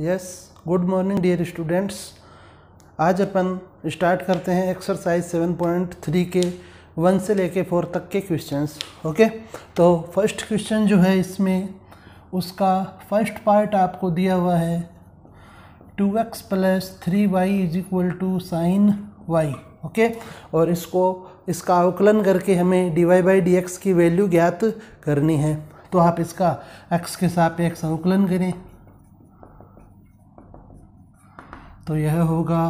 yes good morning dear students आज अपन start करते हैं एक्सरसाइज सेवन पॉइंट थ्री के वन से लेके फोर तक के क्वेश्चंस ओके तो फर्स्ट क्वेश्चन जो है इसमें उसका फर्स्ट पार्ट आपको दिया हुआ है two x plus three Y is equal to sine Y okay और इसको इसका अवकलन करके हमें D Y by D x की वैल्यू ज्ञात करनी है तो आप इसका एक्स के एक्स अवकलन करें तो यह होगा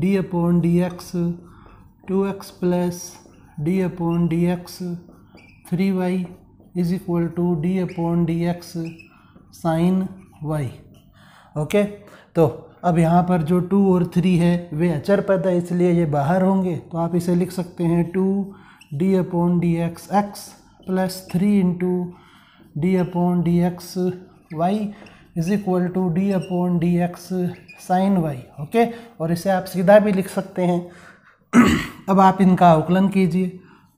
D upon D x two x plus D upon D X three Y is equal to D upon D x sine Y okay तो अब यहाँ पर जो टू और थ्री है वे अचर पद है इसलिए ये बाहर होंगे तो आप इसे लिख सकते हैं two D upon D x X plus three into D upon D x Y is equal to D upon D x sine Y okay और इसे आप सीधा भी लिख सकते हैं अब आप इनका अवकलन कीजिए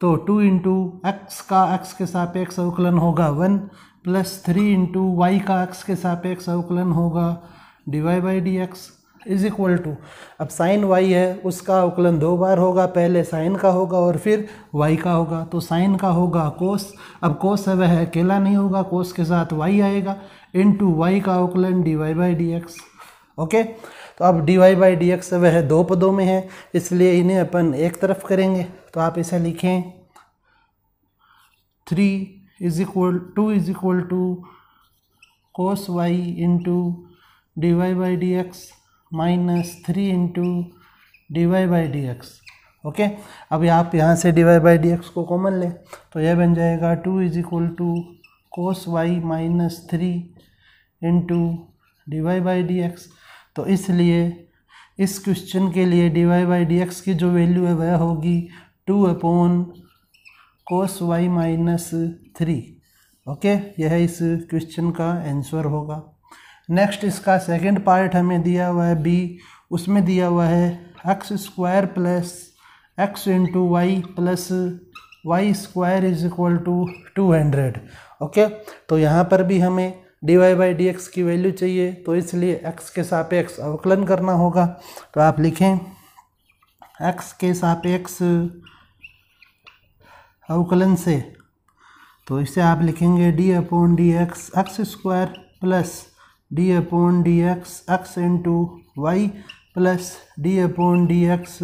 तो टू इंटू एक्स का एक्स के सापेक्ष अवकलन होगा one plus three into Y का एक्स के सापेक्ष अवकलन होगा D Y by D x is equal to अब साइन वाई है उसका अवकलन दो बार होगा पहले साइन का होगा और फिर वाई का होगा तो साइन का होगा कोस अब कोस है वह अकेला नहीं होगा कोस के साथ वाई आएगा इन टू वाई का अवकलन D Y by D x okay तो अब D Y by D x वह दो पदों में है इसलिए इन्हें अपन एक तरफ करेंगे तो आप इसे लिखें three is equal to is equal to cos y into d Y by D x minus three into d Y by D x okay अभी आप यहाँ से d Y by D x को कॉमन लें तो यह बन जाएगा two is equal to cos y minus three into d Y by D x तो इसलिए इस क्वेश्चन के लिए d Y by D x की जो वैल्यू है वह होगी two upon cos y minus three okay यह इस क्वेश्चन का आंसर होगा नेक्स्ट इसका सेकंड पार्ट हमें दिया हुआ है बी उसमें दिया हुआ है x square plus x into y plus y square is equal to two hundred okay तो यहाँ पर भी हमें D Y by D x की वैल्यू चाहिए तो इसलिए एक्स के सापेक्ष अवकलन करना होगा तो आप लिखें एक्स के सापेक्ष अवकलन से तो इसे आप लिखेंगे d upon D x x square plus D upon D x x into y plus D upon D x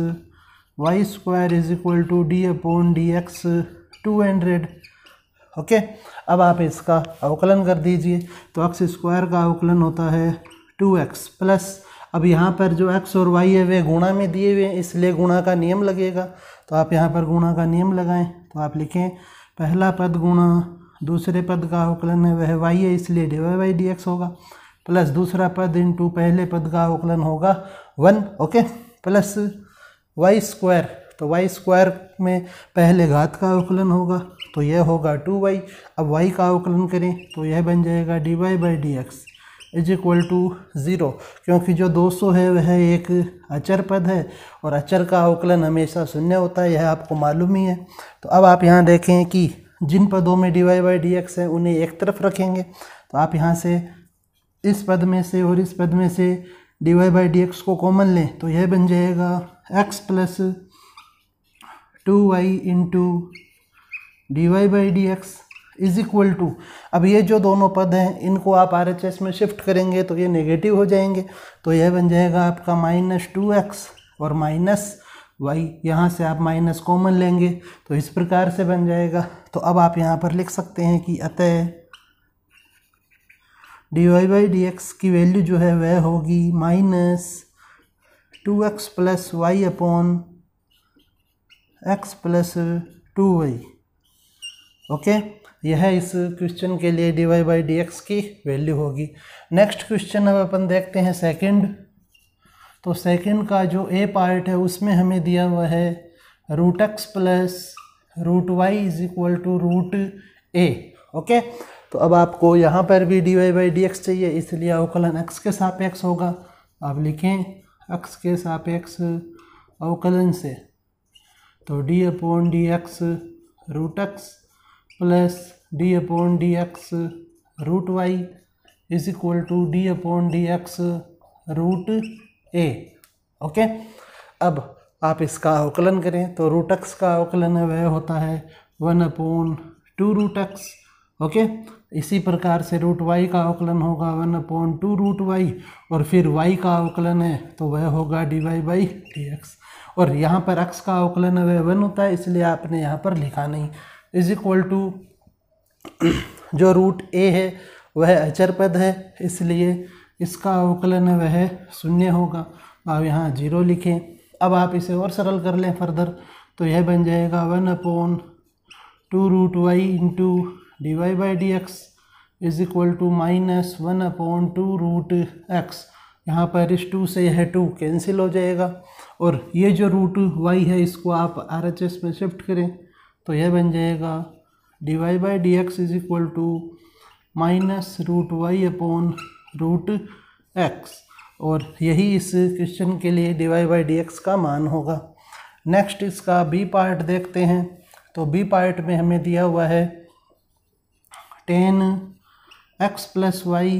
y square is equal to D upon D x two hundred okay अब आप इसका अवकलन कर दीजिए तो x square का अवकलन होता है टू एक्स प्लस अब यहाँ पर जो एक्स और वाई है वे गुणा में दिए हुए हैं इसलिए गुणा का नियम लगेगा तो आप यहाँ पर गुणा का नियम लगाएं तो आप लिखें पहला पद गुणा दूसरे पद का अवकलन है वह वाई है इसलिए d Y by D x होगा प्लस दूसरा पद इन टू पहले पद का अवकलन होगा one okay plus y square तो वाई स्क्वायर में पहले घात का अवकलन होगा तो यह होगा टू वाई अब वाई का अवकलन करें तो यह बन जाएगा d Y by D x is equal to zero क्योंकि जो 200 है वह एक अचर पद है और अचर का अवकलन हमेशा शून्य होता है यह आपको मालूम ही है तो अब आप यहाँ देखें कि जिन पदों में d Y by D x है उन्हें एक तरफ रखेंगे तो आप यहाँ से इस पद में से और इस पद में से d Y by D x को कॉमन लें तो यह बन जाएगा x plus two y into d Y by D x is equal to अब ये जो दोनों पद हैं इनको आप आर एच एस में शिफ्ट करेंगे तो ये नेगेटिव हो जाएंगे तो यह बन जाएगा आपका माइनस टू एक्स और माइनस वाई यहाँ से आप माइनस कॉमन लेंगे तो इस प्रकार से बन जाएगा तो अब आप यहाँ पर लिख सकते हैं कि अतः d Y by D x की वैल्यू जो है वह होगी minus two x plus y upon x plus two y okay यह इस क्वेश्चन के लिए d Y by D x की वैल्यू होगी नेक्स्ट क्वेश्चन अब अपन देखते हैं सेकंड तो सेकंड का जो ए पार्ट है उसमें हमें दिया हुआ है root x plus root y is equal to root a okay तो अब आपको यहाँ पर भी d Y by D x चाहिए इसलिए अवकलन एक्स के सापेक्ष होगा आप लिखें एक्स के सापेक्ष अवकलन से तो d upon D x root x plus D upon D x root y is equal to D upon D x root a okay अब आप इसका अवकलन करें तो रूट एक्स का अवकलन वह होता है one upon two root x okay इसी प्रकार से रूट वाई का अवकलन होगा one upon two root y और फिर वाई का अवकलन है तो वह होगा D Y by D x और यहाँ पर एक्स का अवकलन वह वन होता है इसलिए आपने यहाँ पर लिखा नहीं इज इक्वल टू जो रूट ए है वह अचर पद है इसलिए इसका अवकलन वह शून्य होगा आप यहाँ जीरो लिखें अब आप इसे और सरल कर लें फर्दर तो यह बन जाएगा one upon two root y into d Y by D x is equal to minus one upon two root x यहाँ पर इस टू से यह टू कैंसिल हो जाएगा और ये जो रूट वाई है इसको आप आर एच एस में शिफ्ट करें तो यह बन जाएगा d Y by D x is equal to minus root y upon root x और यही इस क्वेश्चन के लिए d Y by D x का मान होगा नेक्स्ट इसका बी पार्ट देखते हैं तो बी पार्ट में हमें दिया हुआ है tan x plus y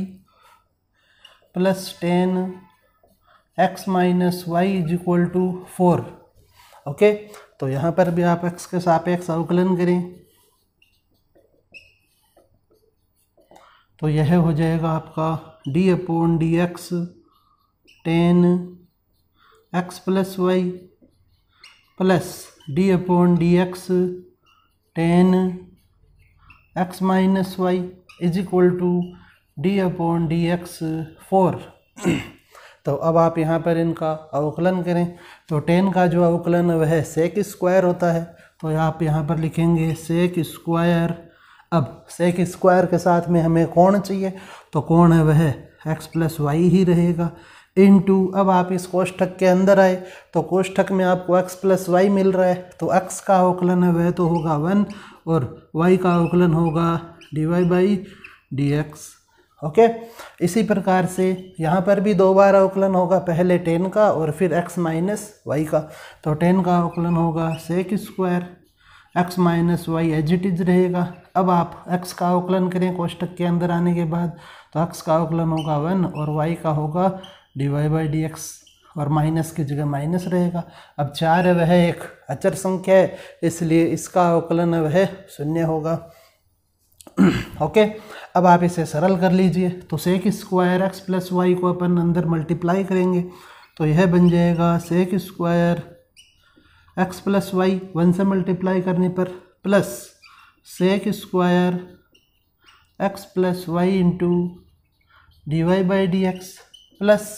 plus tan x minus y is equal to four okay तो यहाँ पर भी आप एक्स के सापेक्ष अवकलन करें तो यह हो जाएगा आपका d upon D x tan x plus y plus D upon D x tan x minus y is equal to D upon D x four तो अब आप यहाँ पर इनका अवकलन करें तो टेन का जो अवकलन है वह सेक स्क्वायर होता है तो आप यहाँ पर लिखेंगे सेक स्क्वायर अब सेक स्क्वायर के साथ में हमें कोण चाहिए तो कोण है वह एक्स प्लस वाई ही रहेगा इन टू अब आप इस कोष्ठक के अंदर आए तो कोष्ठक में आपको एक्स प्लस वाई मिल रहा है तो एक्स का अवकलन है वह तो होगा वन और y का अवकलन होगा dy y by D x okay इसी प्रकार से यहाँ पर भी दो बार अवकलन होगा पहले टेन का और फिर एक्स माइनस वाई का तो टेन का अवकलन होगा sec square x minus y as it is रहेगा अब आप एक्स का अवकलन करें कोष्टक के अंदर आने के बाद तो एक्स का अवकलन होगा वन और वाई का होगा D Y by D x और माइनस की जगह माइनस रहेगा अब चार है वह एक अचर संख्या है इसलिए इसका अवकलन वह शून्य होगा ओके अब आप इसे सरल कर लीजिए तो sec square x plus y को अपन अंदर मल्टीप्लाई करेंगे तो यह बन जाएगा sec square x plus y one से मल्टीप्लाई करने पर plus sec square x plus y into d Y by D x plus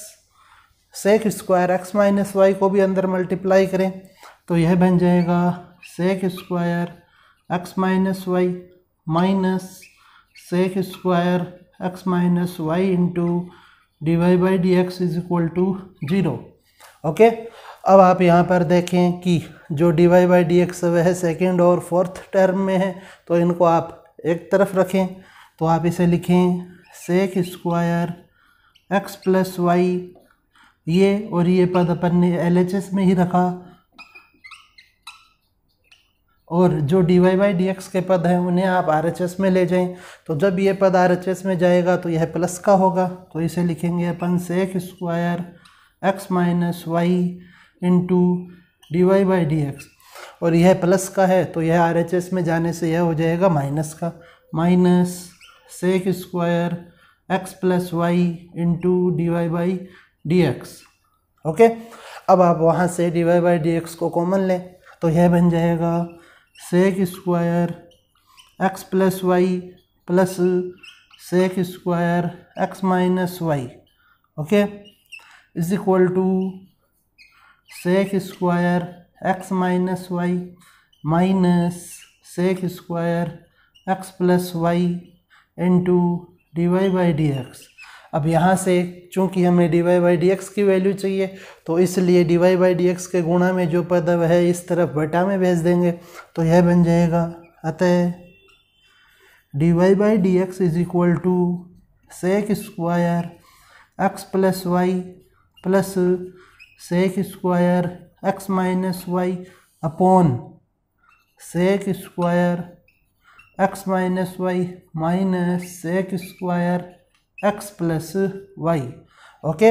sec square x minus y को भी अंदर मल्टीप्लाई करें तो यह बन जाएगा sec square x minus y minus sec square x minus y into d Y by D x is equal to zero okay अब आप यहाँ पर देखें कि जो d Y by D x वह सेकेंड और फोर्थ टर्म में है तो इनको आप एक तरफ रखें तो आप इसे लिखें sec square x plus y ये और ये पद अपन ने एल में ही रखा और जो d Y by D x के पद हैं उन्हें आप आर एच एस में ले जाएं तो जब ये पद आर एच एस में जाएगा तो यह प्लस का होगा तो इसे लिखेंगे अपन sec square x minus y into d Y by D x और यह प्लस का है तो यह आर एच एस में जाने से यह हो जाएगा माइनस का minus sec square x plus y into d Y by D x okay अब आप वहाँ से d Y by D x को कॉमन लें तो यह बन जाएगा sec square x plus y plus sec square x minus y okay is equal to sec square x minus y minus sec square x plus y into d Y by D x अब यहाँ से चूंकि हमें D Y by D x की value चाहिए तो इसलिए d Y by D x के गुणा में जो पद है इस तरफ बटा में भेज देंगे तो यह बन जाएगा अतः d Y by D x is equal to sec square x plus y plus sec square x minus y upon sec square x minus y minus sec square x plus y okay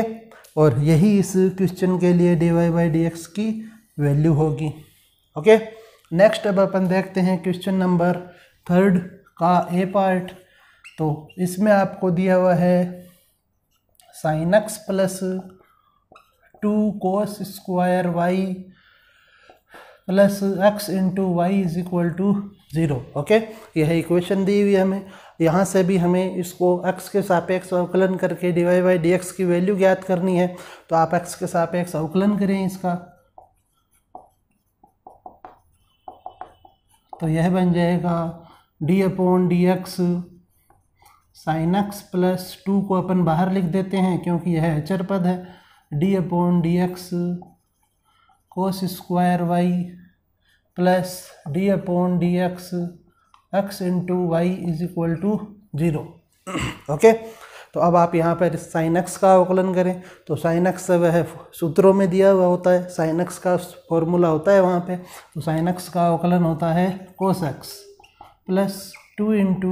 और यही इस question के लिए d Y by D x की value होगी okay next अब अपन देखते हैं क्वेश्चन नंबर थर्ड का ए पार्ट तो इसमें आपको दिया हुआ है sine x plus two cos square y plus x into y is equal to zero okay यह इक्वेशन दी हुई है हमें यहाँ से भी हमें इसको x के सापेक्ष अवकलन करके d Y by D x की वैल्यू ज्ञात करनी है तो आप x के सापेक्ष अवकलन करें इसका तो यह बन जाएगा d upon D x sine x plus two को अपन बाहर लिख देते हैं क्योंकि यह अचर पद है d upon D x cos square y plus D upon D x x into y is equal to zero okay तो अब आप यहाँ पर साइन एक्स का अवकलन करें तो साइन एक्स वह सूत्रों में दिया हुआ होता है साइन एक्स का फॉर्मूला होता है वहाँ पे तो साइन एक्स का अवकलन होता है cos x plus two into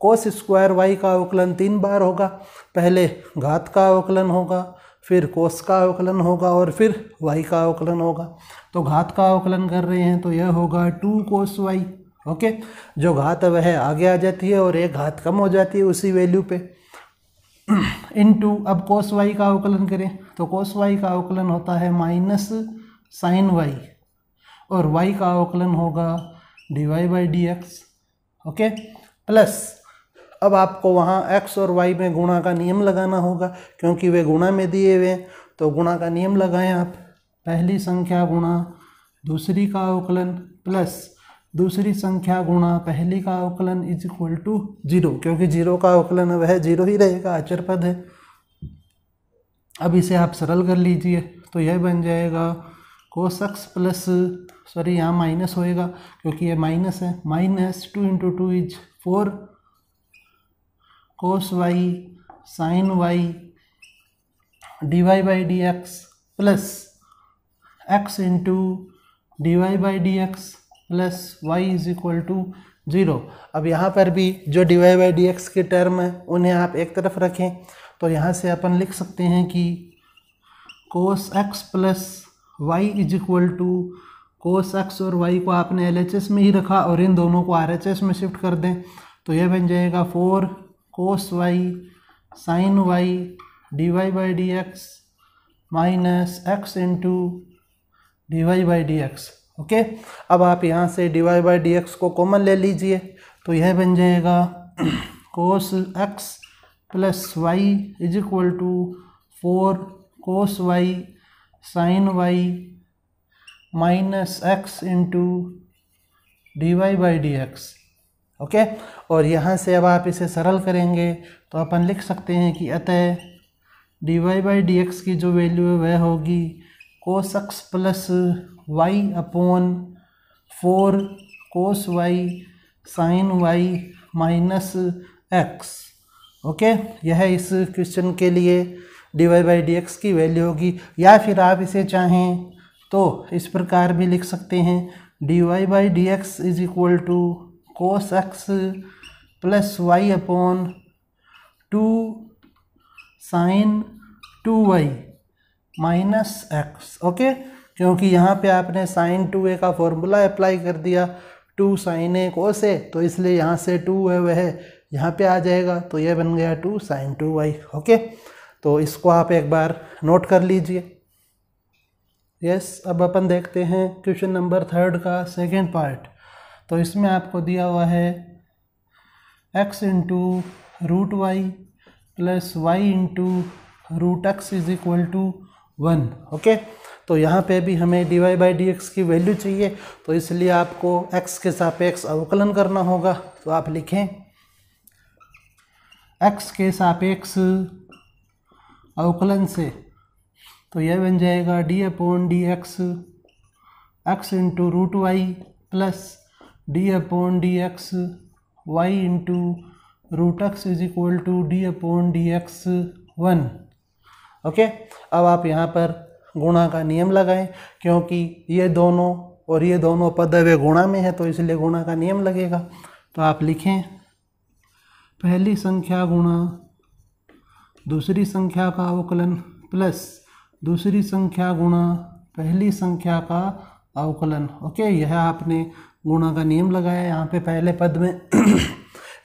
cos square y का अवकलन तीन बार होगा पहले घात का अवकलन होगा फिर कोस का अवकलन होगा और फिर वाई का अवकलन होगा तो घात का अवकलन कर रहे हैं तो यह होगा टू कोस वाई ओके जो घात है वह आगे आ जाती है और एक घात कम हो जाती है उसी वैल्यू पे इन टू अब कोस वाई का अवकलन करें तो कोस वाई का अवकलन होता है माइनस साइन वाई और वाई का अवकलन होगा D Y by D x okay plus अब आपको वहाँ एक्स और वाई में गुणा का नियम लगाना होगा क्योंकि वे गुणा में दिए हुए हैं तो गुणा का नियम लगाएं आप पहली संख्या गुणा दूसरी का अवकलन प्लस दूसरी संख्या गुणा पहली का अवकलन इज इक्वल टू जीरो क्योंकि जीरो का अवकलन अब है जीरो ही रहेगा अचर पद है अब इसे आप सरल कर लीजिए तो यह बन जाएगा कोस एक्स प्लस सॉरी यहाँ माइनस होएगा क्योंकि यह माइनस है minus two into two is four cos y sine y d Y by D x plus x into d Y by D x plus y is equal to zero अब यहाँ पर भी जो d Y by D x के term है उन्हें आप एक तरफ रखें तो यहाँ से अपन लिख सकते हैं कि cos x plus y is equal to cos x और वाई को आपने एल एच एस में ही रखा और इन दोनों को आर एच एस में शिफ्ट कर दें तो यह बन जाएगा four cos y sine y d Y by D x minus x into d Y by D x okay अब आप यहाँ से वाई बाई डी एक्स को कॉमन ले लीजिए तो यह बन जाएगा cos x plus y is equal to four cos y sine y minus x into d Y by D x okay और यहाँ से अब आप इसे सरल करेंगे तो अपन लिख सकते हैं कि अतः d Y by D x की जो वैल्यू है वह होगी cos x plus y upon four cos y sine y minus x okay यह इस क्वेश्चन के लिए d Y by D x की वैल्यू होगी या फिर आप इसे चाहें तो इस प्रकार भी लिख सकते हैं d Y by D x is equal to cos x plus y upon two sine two y minus x okay क्योंकि यहाँ पे आपने साइन टू ए का फॉर्मूला अप्लाई कर दिया टू साइन ए कोस ए तो इसलिए यहाँ से टू है वह यहाँ पे आ जाएगा तो ये बन गया two sine two y okay तो इसको आप एक बार नोट कर लीजिए यस अब अपन देखते हैं क्वेश्चन नंबर थर्ड का सेकेंड पार्ट तो इसमें आपको दिया हुआ है x into root y plus y into root x is equal to one okay तो यहाँ पे भी हमें D Y by D x की वैल्यू चाहिए तो इसलिए आपको एक्स के सापेक्ष अवकलन करना होगा तो आप लिखें एक्स के सापेक्ष अवकलन से तो यह बन जाएगा d upon D x x into root y plus D upon D x y into root x is equal to D upon D x one okay अब आप यहाँ पर गुणा का नियम लगाएं क्योंकि ये दोनों और ये दोनों पद वे गुणा में है तो इसलिए गुणा का नियम लगेगा तो आप लिखें पहली संख्या गुणा दूसरी संख्या का अवकलन प्लस दूसरी संख्या गुणा पहली संख्या का अवकलन ओके यह आपने गुणा का नियम लगाया यहाँ पे पहले पद में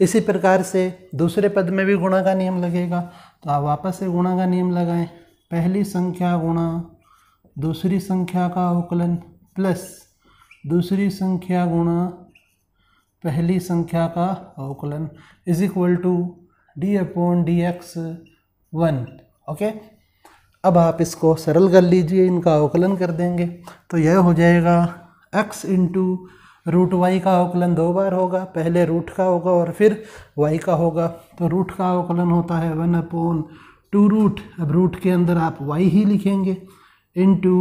इसी प्रकार से दूसरे पद में भी गुणा का नियम लगेगा तो आप वापस से गुणा का नियम लगाएं पहली संख्या गुणा दूसरी संख्या का अवकलन प्लस दूसरी संख्या गुणा पहली संख्या का अवकलन is equal to D upon D x one okay अब आप इसको सरल कर लीजिए इनका अवकलन कर देंगे तो यह हो जाएगा एक्स इंटू रूट वाई का अवकलन दो बार होगा पहले रूट का होगा और फिर वाई का होगा तो रूट का अवकलन होता है वन अपॉन टू रूट अब रूट के अंदर आप वाई ही लिखेंगे इंटू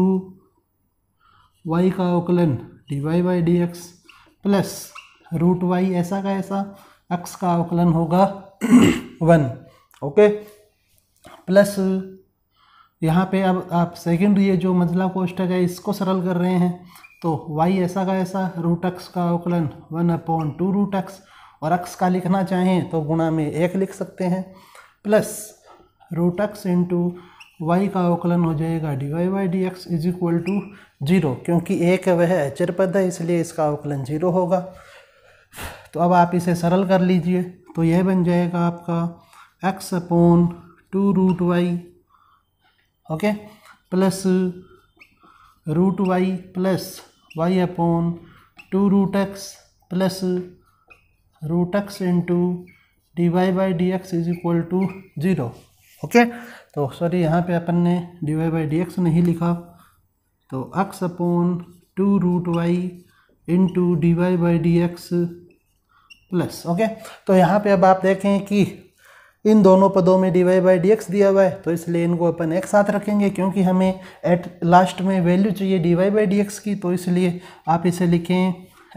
वाई का अवकलन D Y by D x plus root y ऐसा का ऐसा एक्स का अवकलन होगा वन ओके प्लस यहाँ पे अब आप सेकंड ये जो मंजिला कोष्टक है इसको सरल कर रहे हैं तो वाई ऐसा का ऐसा रूट एक्स का अवकलन one upon two root x और एक्स का लिखना चाहें तो गुणा में एक लिख सकते हैं plus root x into y का अवकलन हो जाएगा d y y d x is equal to zero क्योंकि एक वह अचर पद है इसलिए इसका अवकलन जीरो होगा तो अब आप इसे सरल कर लीजिए तो यह बन जाएगा आपका x upon two root y okay plus root y plus y upon two root x plus root x into d Y by D x is equal to zero okay तो सॉरी यहाँ पे अपन ने d Y by D x नहीं लिखा तो x upon two root y into d Y by D x plus okay तो यहाँ पे अब आप देखें कि इन दोनों पदों में d Y by D x दिया हुआ है तो इसलिए इनको अपन एक साथ रखेंगे क्योंकि हमें एट लास्ट में वैल्यू चाहिए d Y by D x की तो इसलिए आप इसे लिखें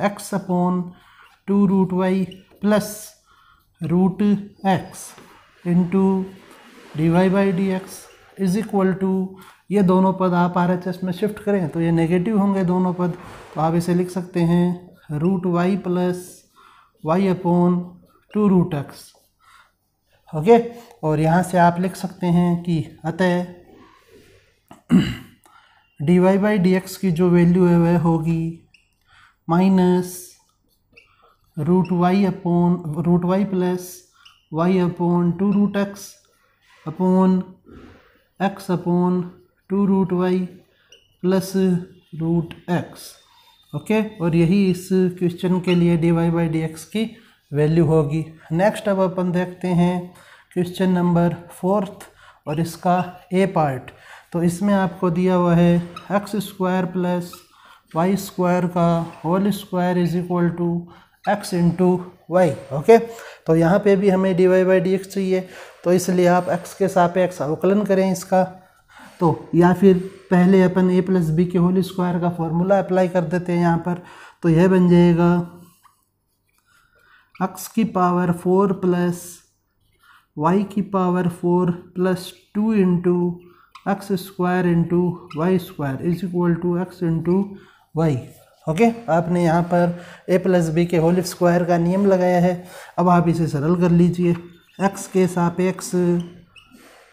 x upon two root y plus root x into d Y by D x is equal to ये दोनों पद आप आर एच एस में शिफ्ट करें तो ये नेगेटिव होंगे दोनों पद तो आप इसे लिख सकते हैं root y plus y upon two root x okay और यहाँ से आप लिख सकते हैं कि अतः d Y by D x की जो वैल्यू है वह होगी minus root y upon root y plus y upon two root x upon x upon two root y plus root x okay और यही इस क्वेश्चन के लिए d Y by D x की वैल्यू होगी नेक्स्ट अब अपन देखते हैं क्वेश्चन नंबर फोर्थ और इसका ए पार्ट तो इसमें आपको दिया हुआ है x square plus y square का whole square is equal to x into y okay तो यहाँ पे भी हमें D Y by D x चाहिए तो इसलिए आप एक्स के एक्स अवकलन करें इसका तो या फिर पहले अपन ए प्लस बी के होल स्क्वायर का फॉर्मूला अप्लाई कर देते हैं यहाँ पर तो यह बन जाएगा एक्स की पावर फोर प्लस वाई की power four plus two into x square into y square is equal to x into y okay आपने यहाँ पर ए प्लस बी के होल स्क्वायर का नियम लगाया है अब आप इसे सरल कर लीजिए एक्स के सापेक्ष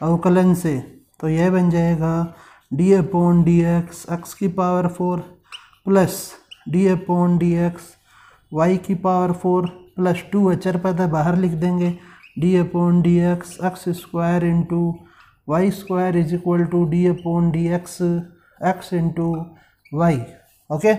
अवकलन से तो यह बन जाएगा d upon d x x की power four plus d upon d x y की पावर फोर प्लस टू अचर पद है बाहर लिख देंगे d upon d x x square into y square is equal to d upon d x x into y okay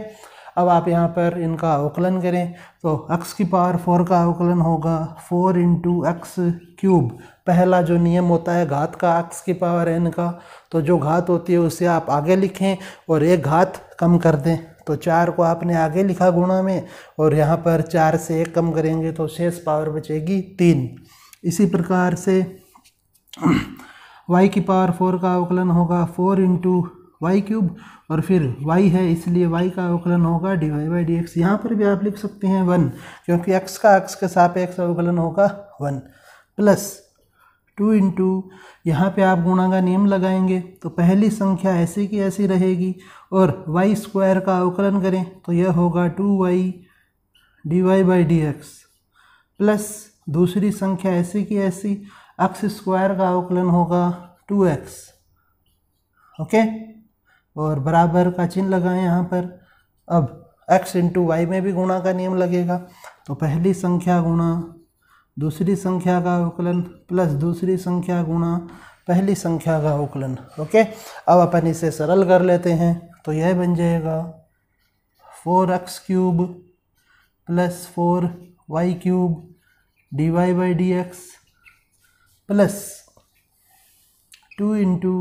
अब आप यहाँ पर इनका अवकलन करें तो x की पावर फोर का अवकलन होगा फोर इंटू एक्स क्यूब पहला जो नियम होता है घात का x की पावर n का तो जो घात होती है उसे आप आगे लिखें और एक घात कम कर दें तो चार को आपने आगे लिखा गुणा में और यहाँ पर चार से एक कम करेंगे तो शेष पावर बचेगी तीन इसी प्रकार से y की पावर फोर का अवकलन होगा फोर इंटू वाई क्यूब और फिर वाई है इसलिए वाई का अवकलन होगा D Y by D x यहाँ पर भी आप लिख सकते हैं वन क्योंकि एक्स का एक्स के सापेक्ष अवकलन होगा वन प्लस टू इंटू यहाँ पर आप गुणा का नियम लगाएंगे तो पहली संख्या ऐसी की ऐसी रहेगी और वाई स्क्वायर का अवकलन करें तो यह होगा two y d Y by D x plus दूसरी संख्या ऐसी की ऐसी एक्स स्क्वायर का अवकलन होगा टू एक्स ओके और बराबर का चिन्ह लगाएं यहाँ पर अब x इंटू वाई में भी गुणा का नियम लगेगा तो पहली संख्या गुणा दूसरी संख्या का अवकलन प्लस दूसरी संख्या गुणा पहली संख्या का अवकलन ओके अब अपन इसे सरल कर लेते हैं तो यह बन जाएगा four x cube plus four y cube d Y by D x plus two into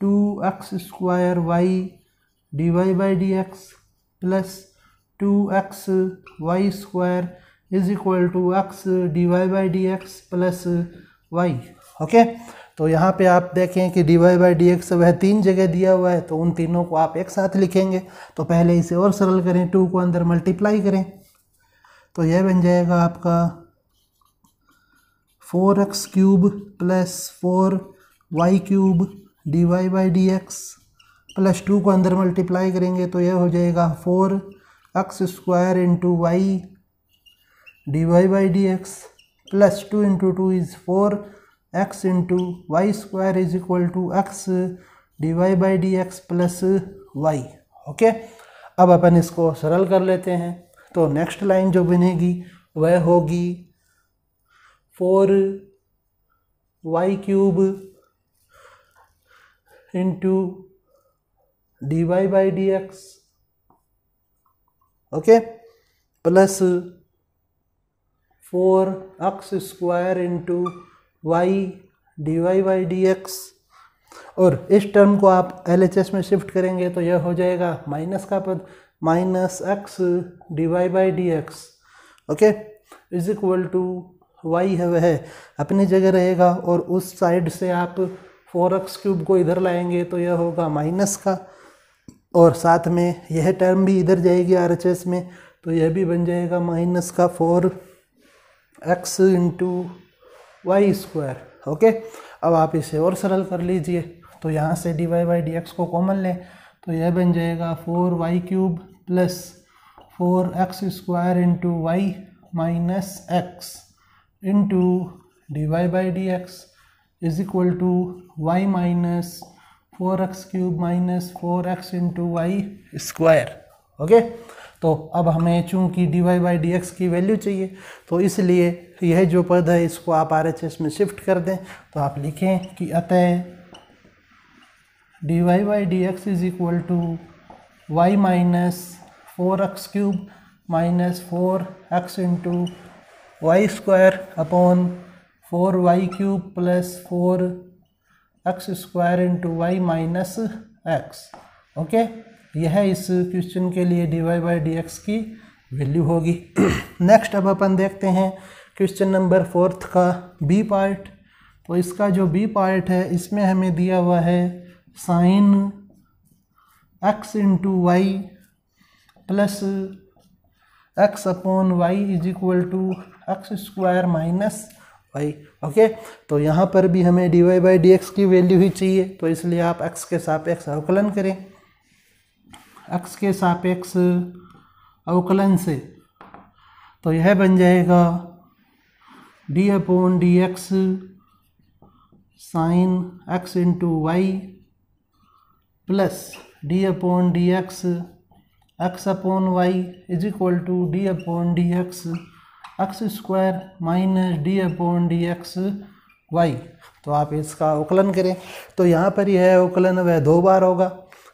two x square y d Y by D x plus two x y square is equal to x d Y by D x plus y okay तो यहाँ पे आप देखें कि d Y by D x वह तीन जगह दिया हुआ है तो उन तीनों को आप एक साथ लिखेंगे तो पहले इसे और सरल करें टू को अंदर मल्टीप्लाई करें तो यह बन जाएगा आपका four x cube plus four y cube d Y by D x plus two को अंदर मल्टीप्लाई करेंगे तो यह हो जाएगा four x square into y d Y by D x plus two into two is four x into y square is equal to x d Y by D x plus y okay अब अपन इसको सरल कर लेते हैं तो next line जो बनेगी वह होगी four y cube into dy by dx okay plus 4x square into y dy by dx और इस टर्म को आप एल एच एस में शिफ्ट करेंगे तो यह हो जाएगा माइनस का पद minus x d Y by D x okay is equal to y है वह अपनी जगह रहेगा और उस साइड से आप फोर एक्स क्यूब को इधर लाएंगे तो यह होगा माइनस का और साथ में यह टर्म भी इधर जाएगी आर एच एस में तो यह भी बन जाएगा माइनस का four x into y square okay अब आप इसे और सरल कर लीजिए तो यहाँ से d Y by D x को कॉमन लें तो यह बन जाएगा four y cube plus four x square into y minus x into d Y by D x is equal to y minus 4x cube minus four x into y square okay तो अब हमें चूंकि d Y by D x की value चाहिए तो इसलिए यह जो पद है इसको आप आर एच एस में शिफ्ट कर दें तो आप लिखें कि अतः d Y by D x is equal to y minus four x cube minus four x into y square upon four y cube plus four x square into y minus x okay यह इस question के लिए d Y by D x की value होगी next अब अपन देखते हैं क्वेश्चन नंबर फोर्थ का बी पार्ट तो इसका जो बी पार्ट है इसमें हमें दिया हुआ है sine x into y plus x upon y is equal to x square minus y okay तो यहाँ पर भी हमें D Y by D x की वैल्यू ही चाहिए तो इसलिए आप एक्स के सापेक्ष अवकलन करें एक्स के सापेक्ष अवकलन से तो यह बन जाएगा d upon d x sine x into y plus d upon d x x upon y is equal to d upon d x x square minus d upon D x y तो आप इसका अवकलन करें तो यहाँ पर यह अवकलन वह दो बार होगा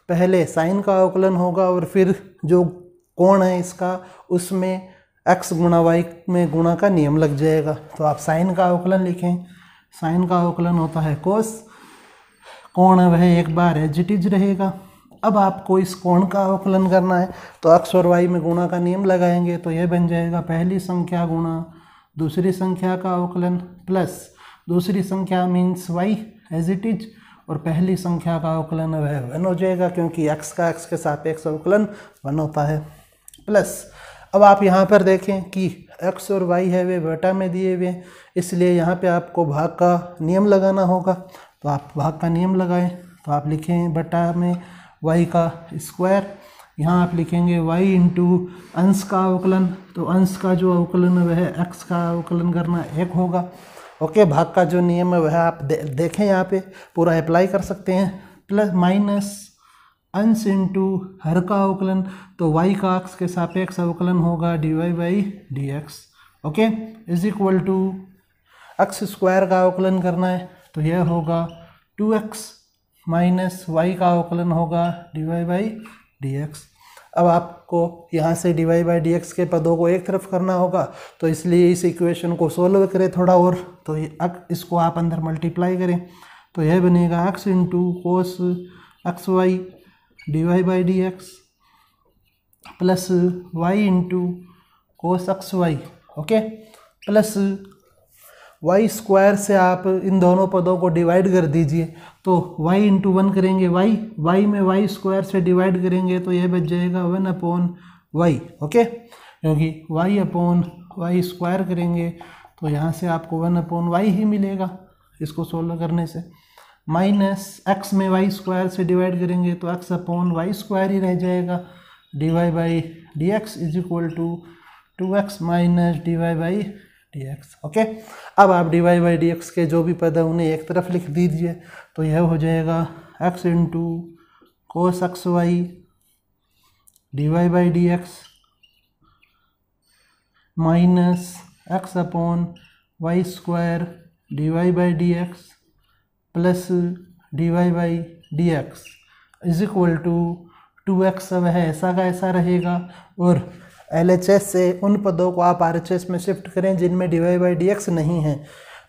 पहले साइन का अवकलन होगा और फिर जो कोण है इसका उसमें एक्स गुणा वाई में गुणा का नियम लग जाएगा तो आप साइन का अवकलन लिखें साइन का अवकलन होता है कोस कोण वह एक बार एजिटिज रहेगा अब आपको इस कोण का अवकलन करना है तो अक्ष और वाई में गुणा का नियम लगाएंगे तो यह बन जाएगा पहली संख्या गुणा दूसरी संख्या का अवकलन प्लस दूसरी संख्या means y as it is और पहली संख्या का अवकलन वह वन हो जाएगा क्योंकि एक्स का एक्स के साथ एक्स अवकलन वन होता है प्लस अब आप यहाँ पर देखें कि एक्स और वाई है वे बटा में दिए हुए हैं इसलिए यहाँ पे आपको भाग का नियम लगाना होगा तो आप भाग का नियम लगाएं तो आप लिखें बटा में वाई का स्क्वायर यहाँ आप लिखेंगे वाई इंटू अंश का अवकलन तो अंश का जो अवकलन है वह एक्स का अवकलन करना एक होगा ओके भाग का जो नियम है वह आप दे, देखें यहाँ पे पूरा अप्लाई कर सकते हैं प्लस माइनस अंश इंटू हर का अवकलन तो वाई का अक्स के सापेक्ष अवकलन होगा D Y by D x okay is equal to x square का अवकलन करना है तो यह होगा टू एक्स माइनस वाई का अवकलन होगा D Y by D x अब आपको यहाँ से d Y by D x के पदों को एक तरफ करना होगा तो इसलिए इस इक्वेशन को सोल्व करें थोड़ा और तो अक, इसको आप अंदर मल्टीप्लाई करें तो यह बनेगा x into cos x y d Y by D x plus y into cos x y okay plus y square से आप इन दोनों पदों को डिवाइड कर दीजिए तो वाई इंटू वन करेंगे वाई वाई में वाई स्क्वायर से डिवाइड करेंगे तो यह बच जाएगा वन अपॉन वाई ओके क्योंकि वाई अपॉन वाई स्क्वायर करेंगे तो यहाँ से आपको वन अपॉन वाई ही मिलेगा इसको सोल्व करने से माइनस एक्स में वाई स्क्वायर से डिवाइड करेंगे तो एक्स अपॉन वाई स्क्वायर ही रह जाएगा d Y by D x is equal to two x minus d Y by D x okay अब आप d Y by D x के जो भी पद है उन्हें एक तरफ लिख दीजिए तो यह हो जाएगा x into cos x y d Y by D x minus x upon y square d Y by D x plus d Y by D x is equal to two x अब है ऐसा का ऐसा रहेगा और L से उन पदों को आप आर में शिफ्ट करें जिनमें डीवाई बाई डी नहीं है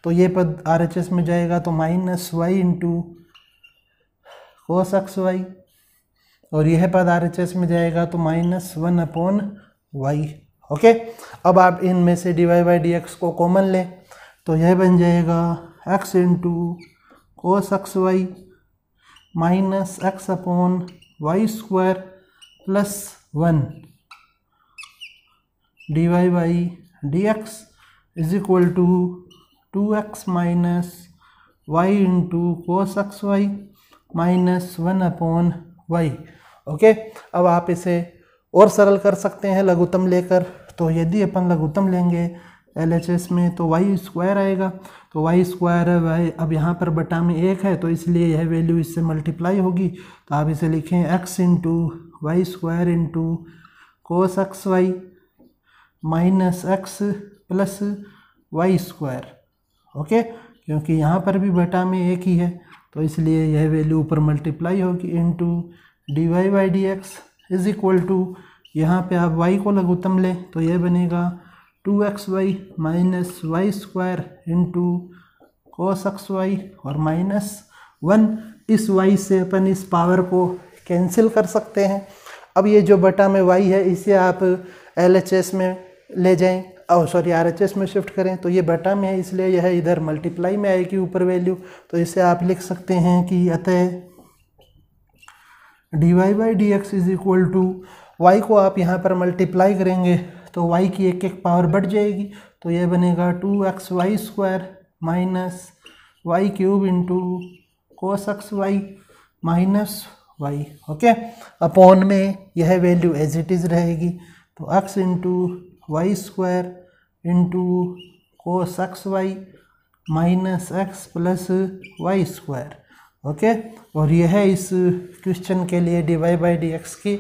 तो ये पद आर में जाएगा तो minus y into cos x y और यह पद आर में जाएगा तो minus one upon y okay अब आप इनमें से डीवाई बाई डी एक्स को कॉमन लें तो यह बन जाएगा x into cos x y minus x upon y square plus one d Y by D x is equal to two x minus y into cos x y minus one upon y okay अब आप इसे और सरल कर सकते हैं लघुत्तम लेकर तो यदि अपन लघुत्तम लेंगे एल एच एस में तो वाई स्क्वायर आएगा तो वाई स्क्वायर है वाई अब यहाँ पर बटा में एक है तो इसलिए यह वैल्यू इससे मल्टीप्लाई होगी तो आप इसे लिखें x into y square into cos x y minus x plus y square okay क्योंकि यहाँ पर भी बटा में एक ही है तो इसलिए यह वैल्यू ऊपर मल्टीप्लाई होगी into d Y by D x is equal to यहाँ पर आप वाई को लघुत्तम लें तो यह बनेगा two x y minus y square into cos x y और माइनस वन इस वाई से अपन इस पावर को कैंसिल कर सकते हैं अब ये जो बटा में वाई है इसे आप एल में ले जाएं और सॉरी आर में शिफ्ट करें तो ये बटा में है इसलिए यह इधर मल्टीप्लाई में आएगी ऊपर वैल्यू तो इसे आप लिख सकते हैं कि अतः d Y by D x is equal to y को आप यहाँ पर मल्टीप्लाई करेंगे तो वाई की एक एक पावर बढ़ जाएगी तो यह बनेगा two x y square minus y cube into cos x y minus y okay upon में यह वैल्यू एज इट इज़ रहेगी तो x into y square into cos x y minus x plus y square okay और यह इस question के लिए d Y by D x की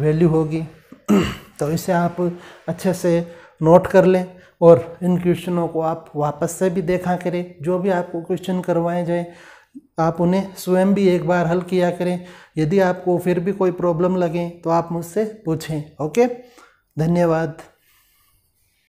वैल्यू होगी तो इसे आप अच्छे से नोट कर लें और इन क्वेश्चनों को आप वापस से भी देखा करें जो भी आपको क्वेश्चन करवाए जाए आप उन्हें स्वयं भी एक बार हल किया करें यदि आपको फिर भी कोई प्रॉब्लम लगे तो आप मुझसे पूछें ओके धन्यवाद